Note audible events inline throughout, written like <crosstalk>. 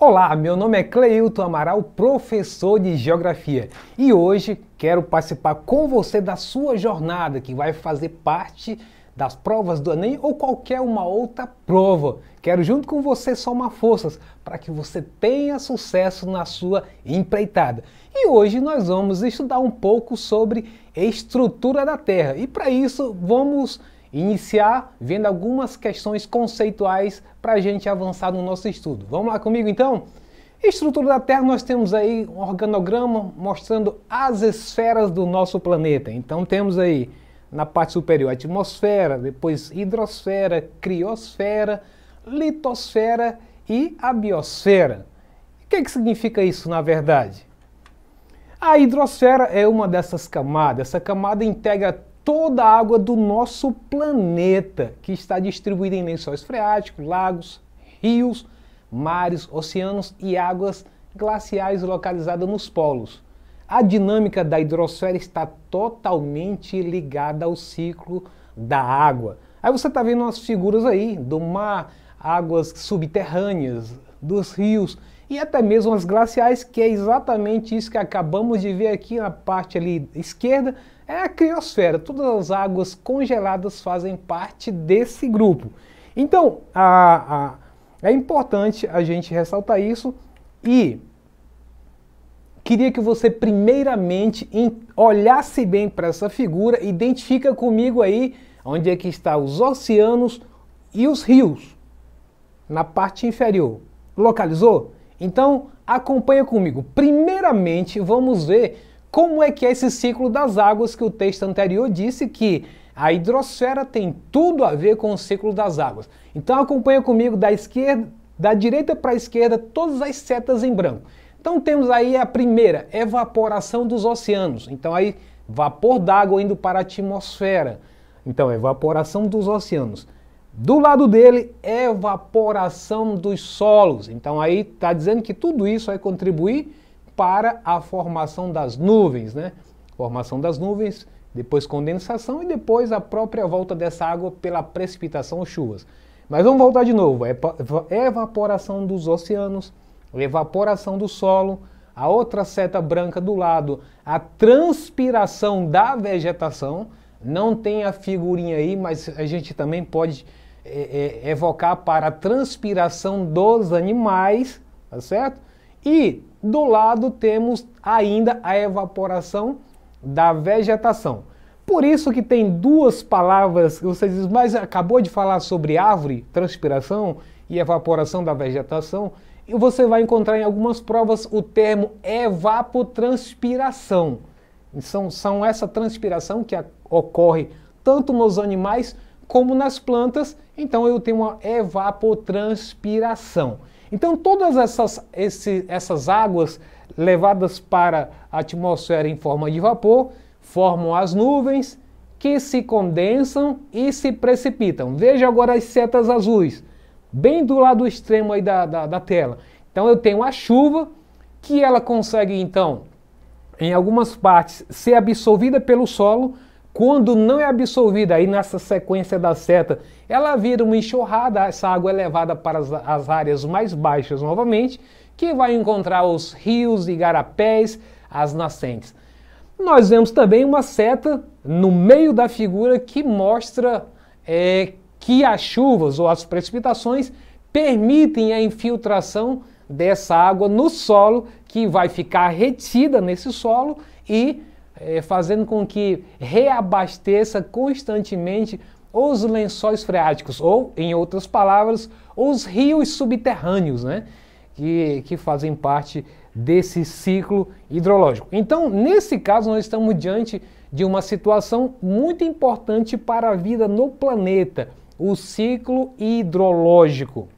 Olá, meu nome é Cleilton Amaral, professor de Geografia, e hoje quero participar com você da sua jornada que vai fazer parte das provas do Enem ou qualquer uma outra prova. Quero junto com você somar forças para que você tenha sucesso na sua empreitada. E hoje nós vamos estudar um pouco sobre estrutura da Terra. E para isso vamos iniciar vendo algumas questões conceituais para a gente avançar no nosso estudo. Vamos lá comigo então? Estrutura da Terra, nós temos aí um organograma mostrando as esferas do nosso planeta. Então temos aí na parte superior atmosfera, depois hidrosfera, criosfera, litosfera e a biosfera. O que, é que significa isso na verdade? A hidrosfera é uma dessas camadas. Essa camada integra toda a água do nosso planeta, que está distribuída em lençóis freáticos, lagos, rios, mares, oceanos e águas glaciais localizadas nos polos. A dinâmica da hidrosfera está totalmente ligada ao ciclo da água. Aí você está vendo as figuras aí do mar, águas subterrâneas, dos rios e até mesmo as glaciais, que é exatamente isso que acabamos de ver aqui na parte ali esquerda, é a criosfera. Todas as águas congeladas fazem parte desse grupo. Então, a, a, é importante a gente ressaltar isso e queria que você primeiramente olhasse bem para essa figura, identifica comigo aí onde é que está os oceanos e os rios na parte inferior. Localizou? Então acompanha comigo. Primeiramente, vamos ver como é que é esse ciclo das águas que o texto anterior disse que a hidrosfera tem tudo a ver com o ciclo das águas. Então acompanha comigo da esquerda, da direita para a esquerda, todas as setas em branco. Então temos aí a primeira, evaporação dos oceanos. Então aí vapor d'água indo para a atmosfera. Então evaporação dos oceanos. Do lado dele, evaporação dos solos. Então aí está dizendo que tudo isso vai contribuir para a formação das nuvens, né? Formação das nuvens, depois condensação e depois a própria volta dessa água pela precipitação ou chuvas. Mas vamos voltar de novo. Evaporação dos oceanos, evaporação do solo, a outra seta branca do lado, a transpiração da vegetação. Não tem a figurinha aí, mas a gente também pode é, é, evocar para a transpiração dos animais, tá certo? E do lado temos ainda a evaporação da vegetação. Por isso que tem duas palavras que vocês dizem, mas acabou de falar sobre árvore, transpiração e evaporação da vegetação e você vai encontrar em algumas provas o termo evapotranspiração. São, são essa transpiração que a, ocorre tanto nos animais como nas plantas, então eu tenho uma evapotranspiração. Então todas essas, esse, essas águas levadas para a atmosfera em forma de vapor formam as nuvens que se condensam e se precipitam. Veja agora as setas azuis bem do lado extremo aí da, da, da tela. Então eu tenho a chuva, que ela consegue então, em algumas partes, ser absorvida pelo solo. Quando não é absorvida aí nessa sequência da seta, ela vira uma enxurrada, essa água é levada para as, as áreas mais baixas novamente, que vai encontrar os rios, igarapés, as nascentes. Nós vemos também uma seta no meio da figura que mostra é, que as chuvas ou as precipitações permitem a infiltração dessa água no solo, que vai ficar retida nesse solo e é, fazendo com que reabasteça constantemente os lençóis freáticos, ou, em outras palavras, os rios subterrâneos, né? Que, que fazem parte desse ciclo hidrológico. Então, nesse caso, nós estamos diante de uma situação muito importante para a vida no planeta o ciclo hidrológico.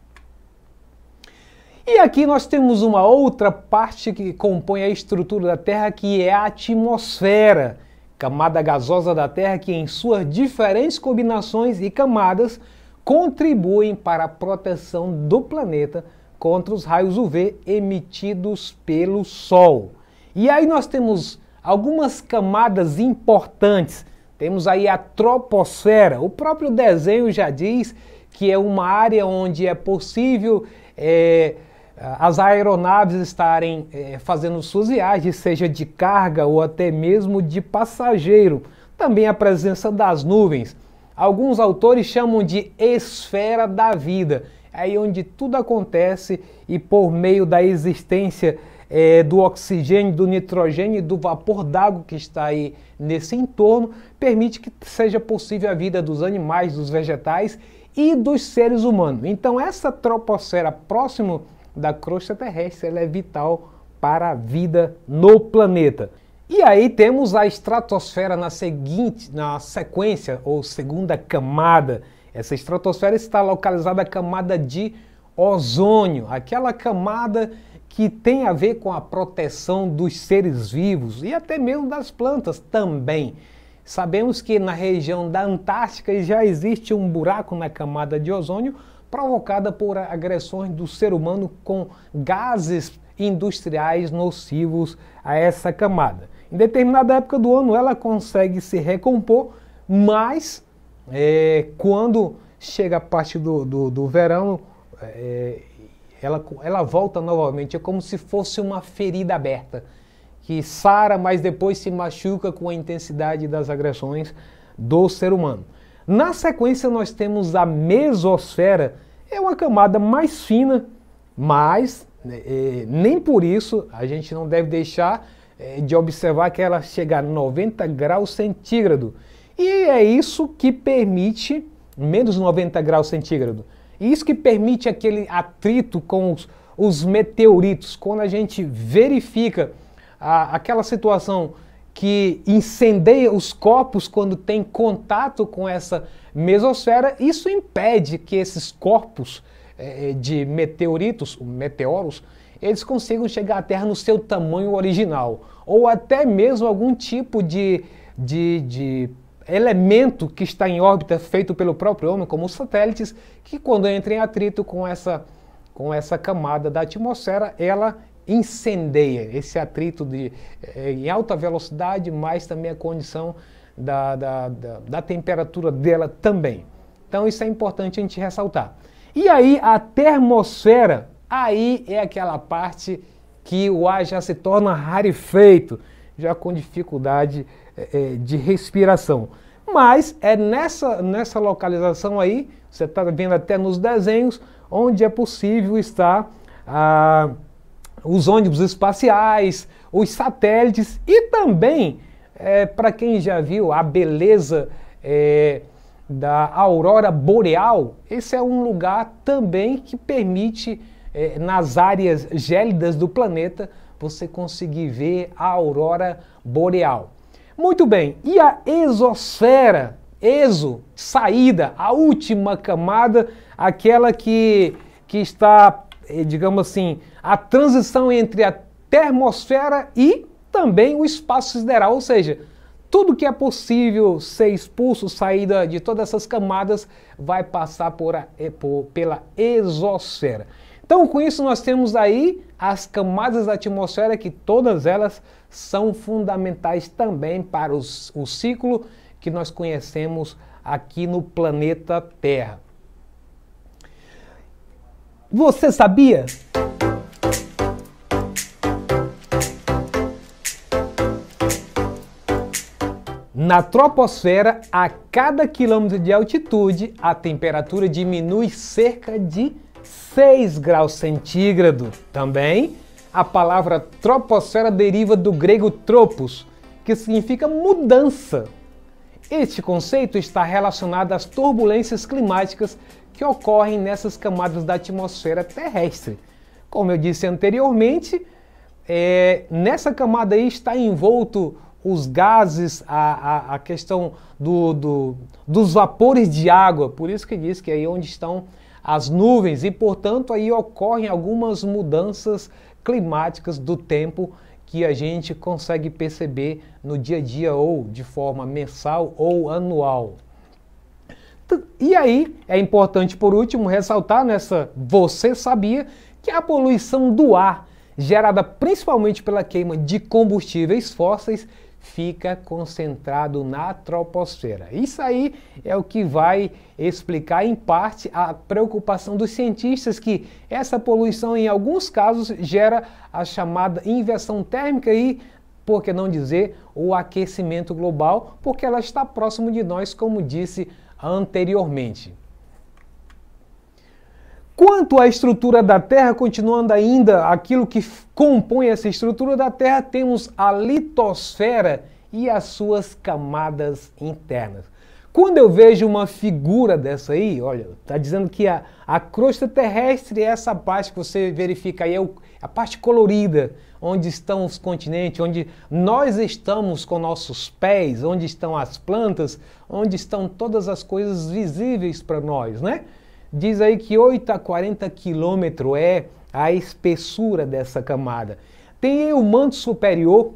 E aqui nós temos uma outra parte que compõe a estrutura da Terra, que é a atmosfera, camada gasosa da Terra que em suas diferentes combinações e camadas contribuem para a proteção do planeta contra os raios UV emitidos pelo Sol. E aí nós temos algumas camadas importantes temos aí a troposfera. O próprio desenho já diz que é uma área onde é possível é, as aeronaves estarem é, fazendo suas viagens, seja de carga ou até mesmo de passageiro. Também a presença das nuvens. Alguns autores chamam de esfera da vida, é aí onde tudo acontece e por meio da existência é, do oxigênio, do nitrogênio e do vapor d'água que está aí nesse entorno, permite que seja possível a vida dos animais, dos vegetais e dos seres humanos. Então essa troposfera próximo da crosta terrestre ela é vital para a vida no planeta. E aí temos a estratosfera na seguinte, na sequência ou segunda camada. Essa estratosfera está localizada na camada de ozônio, aquela camada que tem a ver com a proteção dos seres vivos e até mesmo das plantas também. Sabemos que na região da Antártica já existe um buraco na camada de ozônio provocada por agressões do ser humano com gases industriais nocivos a essa camada. Em determinada época do ano ela consegue se recompor, mas é, quando chega a parte do, do, do verão é, ela, ela volta novamente. É como se fosse uma ferida aberta que sara, mas depois se machuca com a intensidade das agressões do ser humano. Na sequência, nós temos a mesosfera, é uma camada mais fina, mas né, é, nem por isso a gente não deve deixar é, de observar que ela chega a 90 graus centígrado. E é isso que permite menos 90 graus centígrado isso que permite aquele atrito com os, os meteoritos. Quando a gente verifica a, aquela situação que incendeia os corpos quando tem contato com essa mesosfera, isso impede que esses corpos eh, eh, de meteoritos, meteoros, eles consigam chegar à Terra no seu tamanho original, ou até mesmo algum tipo de, de, de elemento que está em órbita feito pelo próprio homem, como os satélites, que quando entram em atrito com essa, com essa camada da atmosfera, ela incendeia esse atrito de, eh, em alta velocidade, mas também a condição da, da, da, da temperatura dela também. Então isso é importante a gente ressaltar. E aí a termosfera, aí é aquela parte que o ar já se torna rarefeito já com dificuldade é, é, de respiração. Mas é nessa, nessa localização aí, você está vendo até nos desenhos, onde é possível estar ah, os ônibus espaciais, os satélites e também, é, para quem já viu a beleza é, da aurora boreal, esse é um lugar também que permite, é, nas áreas gélidas do planeta, você conseguir ver a aurora boreal. Muito bem, e a exosfera? Exo, saída, a última camada, aquela que, que está, eh, digamos assim, a transição entre a termosfera e também o espaço sideral, ou seja, tudo que é possível ser expulso, saída de todas essas camadas, vai passar por a, eh, por, pela exosfera. Então, com isso, nós temos aí as camadas da atmosfera, que todas elas são fundamentais também para os, o ciclo que nós conhecemos aqui no planeta Terra. Você sabia? Na troposfera, a cada quilômetro de altitude, a temperatura diminui cerca de 6 graus centígrado. Também a palavra troposfera deriva do grego tropos, que significa mudança. Este conceito está relacionado às turbulências climáticas que ocorrem nessas camadas da atmosfera terrestre. Como eu disse anteriormente, é, nessa camada aí está envolto os gases, a, a, a questão do, do, dos vapores de água, por isso que diz que é aí onde estão as nuvens e, portanto, aí ocorrem algumas mudanças climáticas do tempo que a gente consegue perceber no dia a dia ou de forma mensal ou anual. E aí é importante por último ressaltar nessa você sabia que a poluição do ar gerada principalmente pela queima de combustíveis fósseis fica concentrado na troposfera. Isso aí é o que vai explicar, em parte, a preocupação dos cientistas que essa poluição, em alguns casos, gera a chamada inversão térmica e, por que não dizer, o aquecimento global, porque ela está próximo de nós, como disse anteriormente quanto estrutura da Terra, continuando ainda aquilo que compõe essa estrutura da Terra, temos a litosfera e as suas camadas internas. Quando eu vejo uma figura dessa aí, olha, está dizendo que a, a crosta terrestre é essa parte que você verifica aí, é o, a parte colorida, onde estão os continentes, onde nós estamos com nossos pés, onde estão as plantas, onde estão todas as coisas visíveis para nós, né? diz aí que 8 a 40 quilômetro é a espessura dessa camada. Tem o manto superior,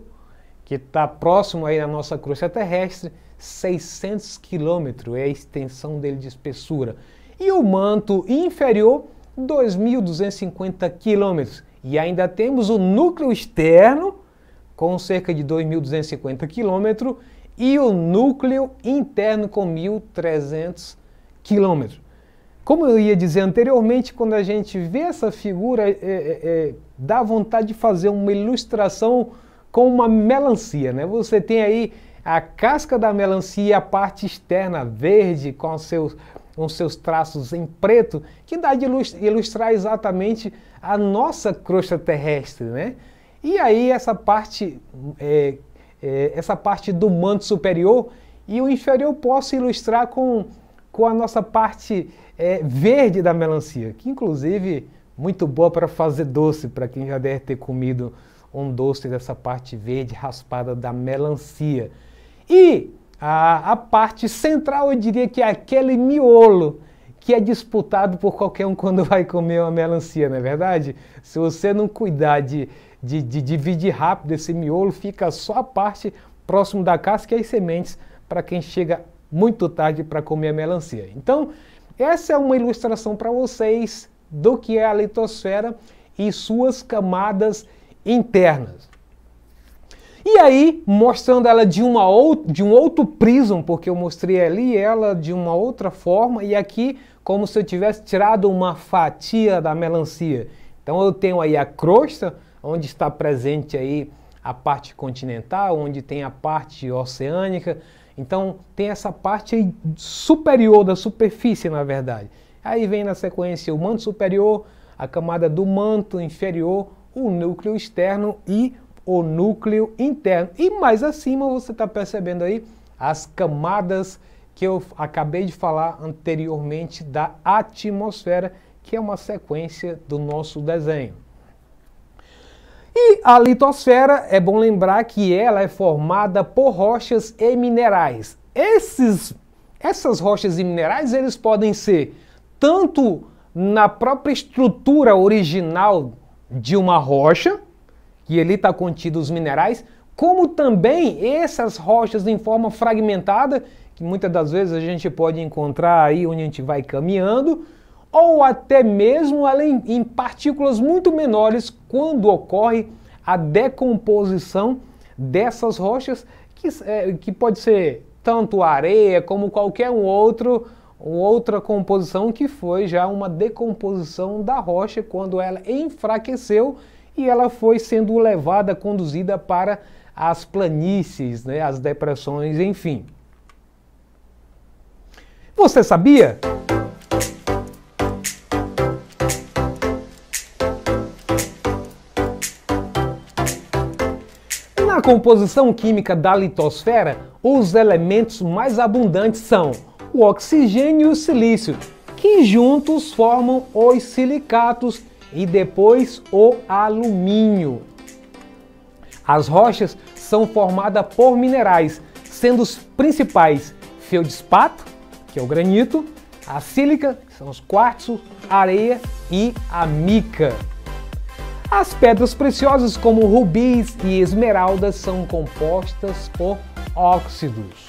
que está próximo aí da nossa crosta terrestre, 600 quilômetros é a extensão dele de espessura. E o manto inferior, 2.250 quilômetros. E ainda temos o núcleo externo, com cerca de 2.250 quilômetros, e o núcleo interno com 1.300 quilômetros. Como eu ia dizer anteriormente, quando a gente vê essa figura, é, é, é, dá vontade de fazer uma ilustração com uma melancia, né? Você tem aí a casca da melancia, a parte externa verde com seus com seus traços em preto, que dá de ilustrar exatamente a nossa crosta terrestre, né? E aí essa parte, é, é, essa parte do manto superior e o inferior posso ilustrar com, com a nossa parte é, verde da melancia, que inclusive muito boa para fazer doce, para quem já deve ter comido um doce dessa parte verde raspada da melancia. E a, a parte central, eu diria que é aquele miolo que é disputado por qualquer um quando <laughs> vai comer uma melancia, não é verdade? Se você não cuidar de, de, de dividir rápido esse miolo, fica só a parte próximo da casca e as sementes para quem chega muito tarde para comer a melancia. Então, essa é uma ilustração para vocês do que é a litosfera e suas camadas internas. E aí, mostrando ela de, uma ou, de um outro prisma, porque eu mostrei ali ela de uma outra forma, e aqui como se eu tivesse tirado uma fatia da melancia. Então eu tenho aí a crosta, onde está presente aí a parte continental, onde tem a parte oceânica, então tem essa parte superior da superfície, na verdade. Aí vem na sequência o manto superior, a camada do manto inferior, o núcleo externo e o núcleo interno. E mais acima você está percebendo aí as camadas que eu acabei de falar anteriormente da atmosfera, que é uma sequência do nosso desenho. E a litosfera, é bom lembrar que ela é formada por rochas e minerais. Esses, essas rochas e minerais, eles podem ser tanto na própria estrutura original de uma rocha, que ali está contido os minerais, como também essas rochas em forma fragmentada, que muitas das vezes a gente pode encontrar aí onde a gente vai caminhando, ou até mesmo ela em, partículas muito menores quando ocorre a decomposição dessas rochas, que, é, que pode ser tanto areia como qualquer um outro, outra composição que foi já uma decomposição da rocha quando ela enfraqueceu e ela foi sendo levada, conduzida para as planícies, né, as depressões, enfim. Você sabia? composição química da litosfera, os elementos mais abundantes são o oxigênio e o silício, que juntos formam os silicatos e depois o alumínio. As rochas são formadas por minerais, sendo os principais feldspato, que é o granito, a sílica, que são os quartzos, areia e a mica. As pedras preciosas como rubis e esmeraldas são compostas por óxidos.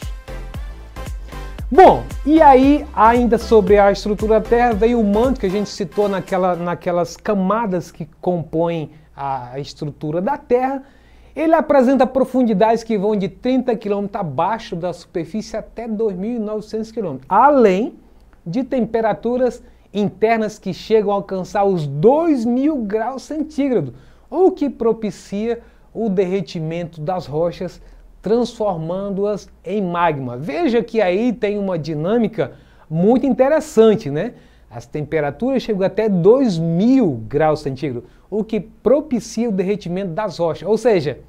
Bom, e aí ainda sobre a estrutura da Terra veio o manto que a gente citou naquela, naquelas camadas que compõem a estrutura da Terra. Ele apresenta profundidades que vão de 30 km abaixo da superfície até 2.900 km, além de temperaturas internas que chegam a alcançar os 2000 graus centígrados, o que propicia o derretimento das rochas, transformando-as em magma. Veja que aí tem uma dinâmica muito interessante, né? As temperaturas chegam até 2000 graus centígrados, o que propicia o derretimento das rochas. Ou seja,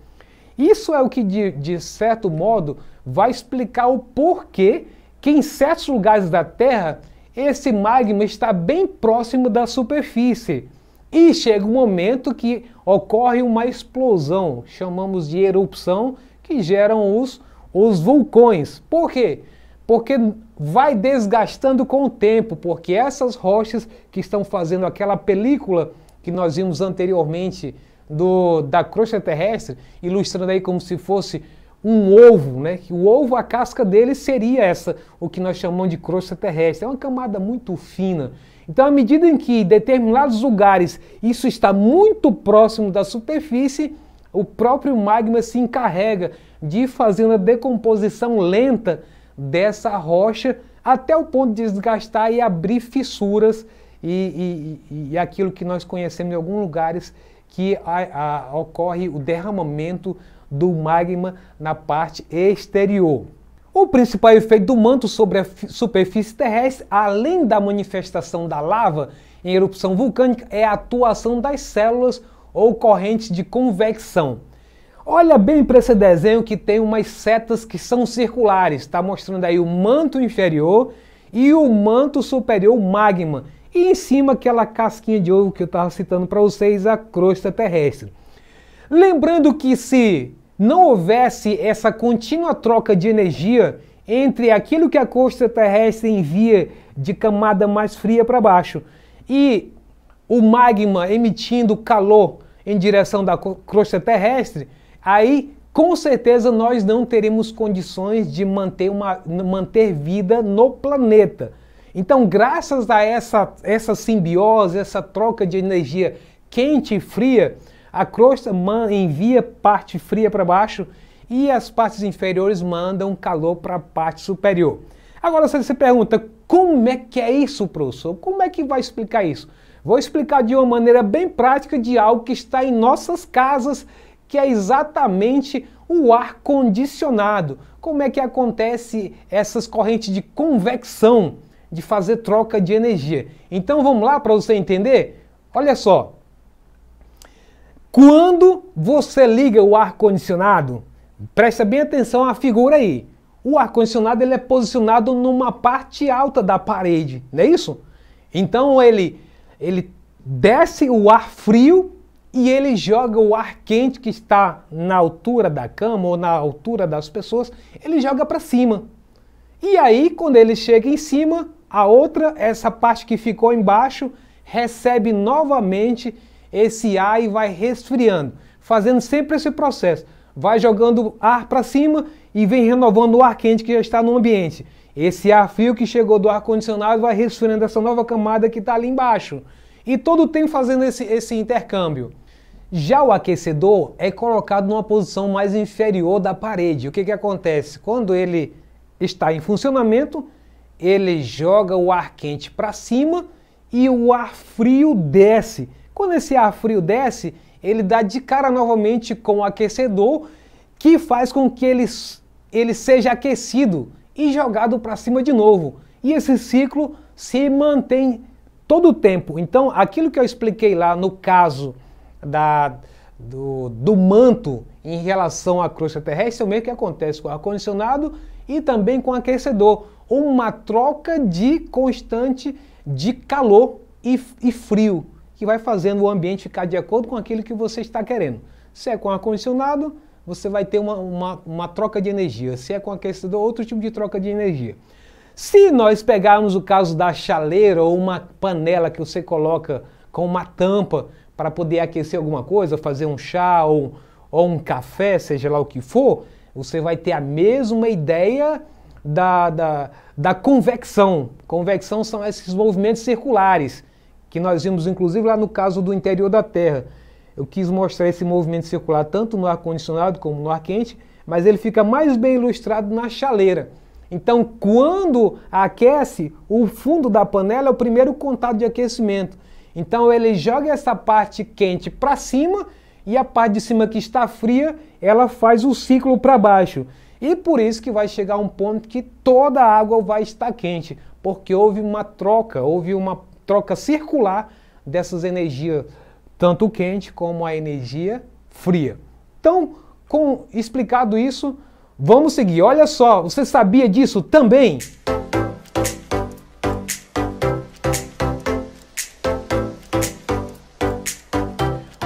isso é o que, de, de certo modo, vai explicar o porquê que em certos lugares da Terra esse magma está bem próximo da superfície. E chega um momento que ocorre uma explosão, chamamos de erupção, que geram os, os vulcões. Por quê? Porque vai desgastando com o tempo, porque essas rochas que estão fazendo aquela película que nós vimos anteriormente do, da crosta terrestre, ilustrando aí como se fosse um ovo, né? Que o ovo, a casca dele seria essa, o que nós chamamos de crosta terrestre. É uma camada muito fina. Então, à medida em que em determinados lugares isso está muito próximo da superfície, o próprio magma se encarrega de fazer uma decomposição lenta dessa rocha até o ponto de desgastar e abrir fissuras e, e, e aquilo que nós conhecemos em alguns lugares que a, a, ocorre o derramamento do magma na parte exterior. O principal efeito do manto sobre a superfície terrestre, além da manifestação da lava em erupção vulcânica, é a atuação das células ou correntes de convecção. Olha bem para esse desenho que tem umas setas que são circulares, está mostrando aí o manto inferior e o manto superior magma. E em cima aquela casquinha de ovo que eu estava citando para vocês, a crosta terrestre. Lembrando que se não houvesse essa contínua troca de energia entre aquilo que a crosta terrestre envia de camada mais fria para baixo e o magma emitindo calor em direção da crosta terrestre, aí com certeza nós não teremos condições de manter, uma, manter vida no planeta. Então, graças a essa, essa simbiose, essa troca de energia quente e fria, a crosta envia parte fria para baixo e as partes inferiores mandam calor para a parte superior. Agora você se pergunta, como é que é isso, professor? Como é que vai explicar isso? Vou explicar de uma maneira bem prática de algo que está em nossas casas, que é exatamente o ar condicionado. Como é que acontece essas correntes de convecção, de fazer troca de energia? Então vamos lá para você entender? Olha só, quando você liga o ar-condicionado, presta bem atenção à figura aí. O ar-condicionado ele é posicionado numa parte alta da parede, não é isso? Então ele, ele desce o ar frio e ele joga o ar quente que está na altura da cama ou na altura das pessoas, ele joga para cima. E aí, quando ele chega em cima, a outra, essa parte que ficou embaixo, recebe novamente esse ar e vai resfriando, fazendo sempre esse processo. Vai jogando ar para cima e vem renovando o ar quente que já está no ambiente. Esse ar frio que chegou do ar-condicionado vai resfriando essa nova camada que está ali embaixo. E todo o tempo fazendo esse, esse intercâmbio. Já o aquecedor é colocado numa posição mais inferior da parede. O que, que acontece? Quando ele está em funcionamento, ele joga o ar quente para cima e o ar frio desce. Quando esse ar frio desce, ele dá de cara novamente com o aquecedor, que faz com que ele, ele seja aquecido e jogado para cima de novo. E esse ciclo se mantém todo o tempo. Então, aquilo que eu expliquei lá no caso da, do, do manto em relação à crosta terrestre, é o mesmo que acontece com o ar-condicionado e também com o aquecedor. Uma troca de constante de calor e, e frio que vai fazendo o ambiente ficar de acordo com aquilo que você está querendo. Se é com ar-condicionado, você vai ter uma, uma, uma, troca de energia. Se é com aquecedor, outro tipo de troca de energia. Se nós pegarmos o caso da chaleira ou uma panela que você coloca com uma tampa para poder aquecer alguma coisa, fazer um chá ou, ou um café, seja lá o que for, você vai ter a mesma ideia da, da, da convecção. Convecção são esses movimentos circulares que nós vimos inclusive lá no caso do interior da Terra. Eu quis mostrar esse movimento circular tanto no ar condicionado como no ar quente, mas ele fica mais bem ilustrado na chaleira. Então, quando aquece, o fundo da panela é o primeiro contato de aquecimento. Então, ele joga essa parte quente para cima e a parte de cima que está fria, ela faz o ciclo para baixo. E por isso que vai chegar um ponto que toda a água vai estar quente, porque houve uma troca, houve uma troca circular dessas energias, tanto quente como a energia fria. Então, com explicado isso, vamos seguir. Olha só, você sabia disso também?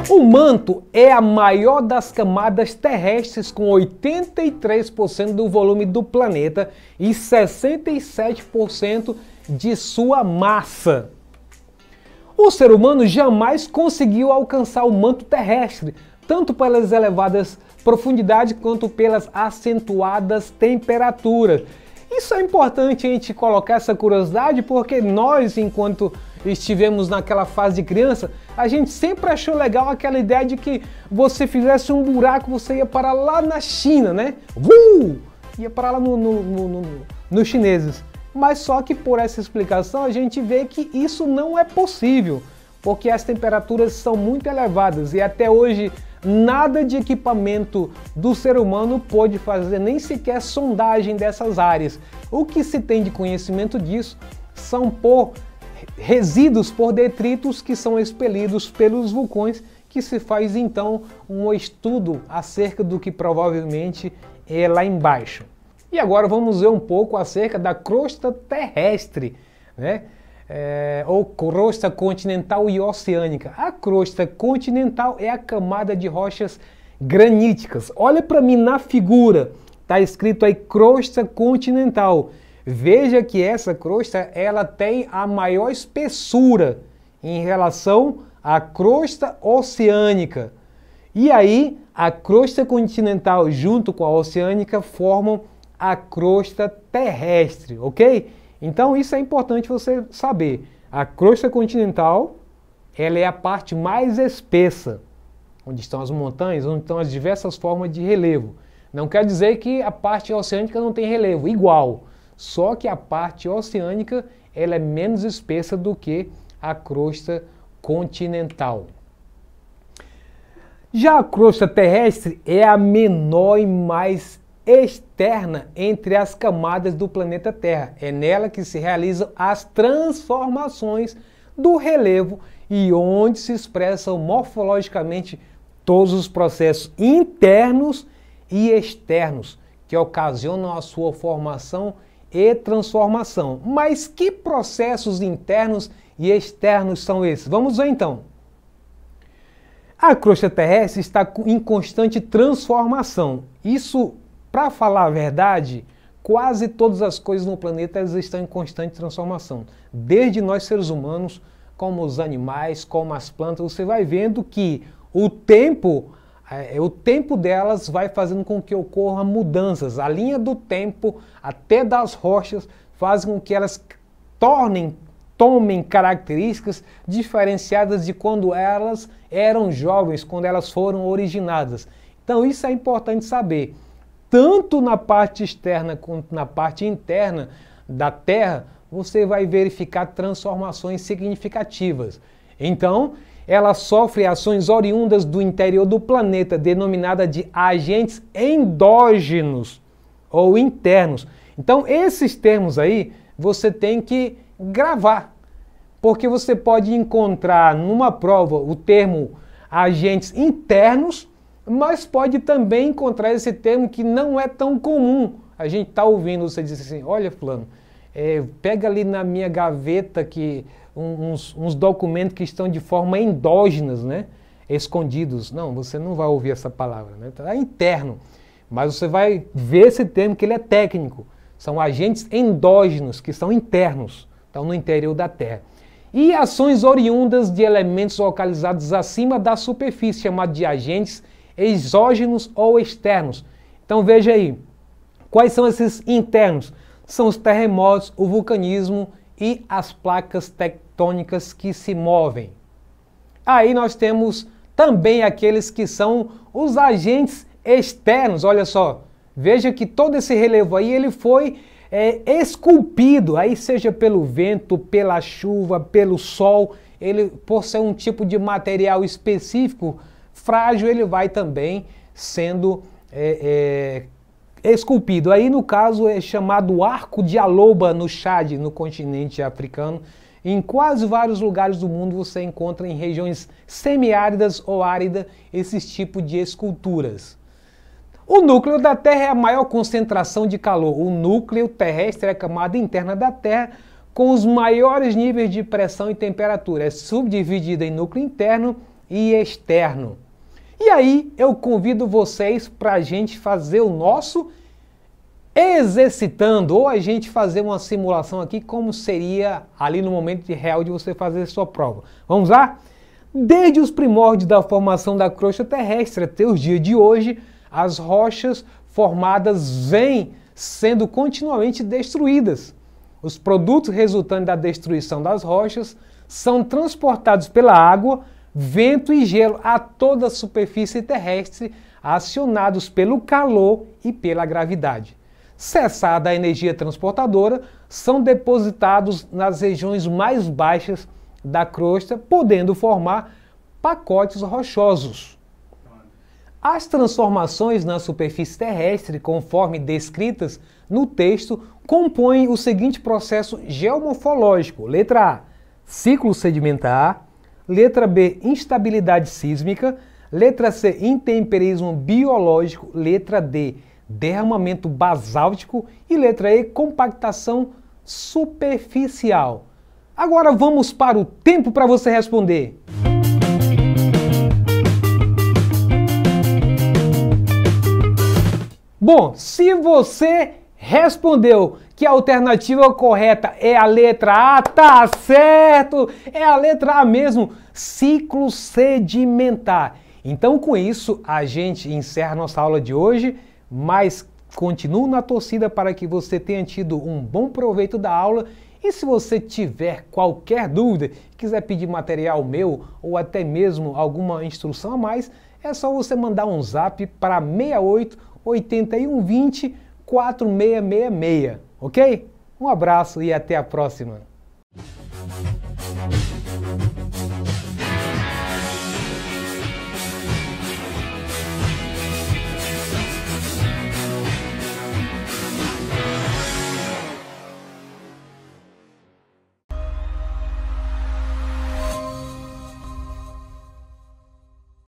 O manto é a maior das camadas terrestres, com 83% do volume do planeta e 67% de sua massa. O ser humano jamais conseguiu alcançar o manto terrestre, tanto pelas elevadas profundidades quanto pelas acentuadas temperaturas. Isso é importante a gente colocar essa curiosidade porque nós, enquanto estivemos naquela fase de criança, a gente sempre achou legal aquela ideia de que você fizesse um buraco, você ia para lá na China, né? Uh! Ia para lá no, no, no, no nos chineses. Mas só que por essa explicação a gente vê que isso não é possível, porque as temperaturas são muito elevadas e até hoje nada de equipamento do ser humano pôde fazer nem sequer sondagem dessas áreas. O que se tem de conhecimento disso são por resíduos, por detritos que são expelidos pelos vulcões, que se faz então um estudo acerca do que provavelmente é lá embaixo. E agora vamos ver um pouco acerca da crosta terrestre, né? É, ou crosta continental e oceânica. A crosta continental é a camada de rochas graníticas. Olha para mim na figura, está escrito aí crosta continental. Veja que essa crosta ela tem a maior espessura em relação à crosta oceânica. E aí, a crosta continental junto com a oceânica formam a crosta terrestre, ok? Então isso é importante você saber. A crosta continental, ela é a parte mais espessa, onde estão as montanhas, onde estão as diversas formas de relevo. Não quer dizer que a parte oceânica não tem relevo, igual. Só que a parte oceânica ela é menos espessa do que a crosta continental. Já a crosta terrestre é a menor e mais externa entre as camadas do planeta Terra. É nela que se realizam as transformações do relevo e onde se expressam morfologicamente todos os processos internos e externos que ocasionam a sua formação e transformação. Mas que processos internos e externos são esses? Vamos ver então. A crosta terrestre está em constante transformação. Isso para falar a verdade, quase todas as coisas no planeta estão em constante transformação. Desde nós seres humanos, como os animais, como as plantas, você vai vendo que o tempo é, o tempo delas vai fazendo com que ocorram mudanças. A linha do tempo até das rochas faz com que elas tornem, tomem características diferenciadas de quando elas eram jovens, quando elas foram originadas. Então isso é importante saber tanto na parte externa quanto na parte interna da Terra, você vai verificar transformações significativas. Então, ela sofre ações oriundas do interior do planeta, denominada de agentes endógenos ou internos. Então, esses termos aí você tem que gravar, porque você pode encontrar numa prova o termo agentes internos mas pode também encontrar esse termo que não é tão comum. A gente está ouvindo, você dizer assim, olha fulano, é, pega ali na minha gaveta que uns, uns documentos que estão de forma endógenas, né? escondidos. Não, você não vai ouvir essa palavra, né? é interno. Mas você vai ver esse termo que ele é técnico. São agentes endógenos, que são internos, estão no interior da Terra. E ações oriundas de elementos localizados acima da superfície, chamados de agentes exógenos ou externos. Então veja aí, quais são esses internos? São os terremotos, o vulcanismo e as placas tectônicas que se movem. Aí nós temos também aqueles que são os agentes externos, olha só. Veja que todo esse relevo aí ele foi é, esculpido, aí seja pelo vento, pela chuva, pelo sol, ele por ser um tipo de material específico, frágil, ele vai também sendo é, é, esculpido. Aí, no caso, é chamado Arco de Aloba no Chad, no continente africano. Em quase vários lugares do mundo você encontra em regiões semiáridas ou áridas esses tipos de esculturas. O núcleo da Terra é a maior concentração de calor. O núcleo terrestre é a camada interna da Terra com os maiores níveis de pressão e temperatura. É subdividida em núcleo interno e externo. E aí eu convido vocês para a gente fazer o nosso exercitando, ou a gente fazer uma simulação aqui, como seria ali no momento de real de você fazer sua prova. Vamos lá? Desde os primórdios da formação da crosta terrestre até os dias de hoje, as rochas formadas vêm sendo continuamente destruídas. Os produtos resultantes da destruição das rochas são transportados pela água vento e gelo a toda a superfície terrestre, acionados pelo calor e pela gravidade. Cessada a energia transportadora, são depositados nas regiões mais baixas da crosta, podendo formar pacotes rochosos. As transformações na superfície terrestre, conforme descritas no texto, compõem o seguinte processo geomorfológico: letra A, ciclo sedimentar, Letra B, instabilidade sísmica. Letra C, intemperismo biológico. Letra D, derramamento basáltico. E letra E, compactação superficial. Agora vamos para o tempo para você responder. Bom, se você respondeu que a alternativa correta é a letra A, tá certo? É a letra A mesmo, ciclo sedimentar. Então, com isso, a gente encerra nossa aula de hoje, mas continuo na torcida para que você tenha tido um bom proveito da aula. E se você tiver qualquer dúvida, quiser pedir material meu ou até mesmo alguma instrução a mais, é só você mandar um zap para 68 81 20 4666, ok? Um abraço e até a próxima!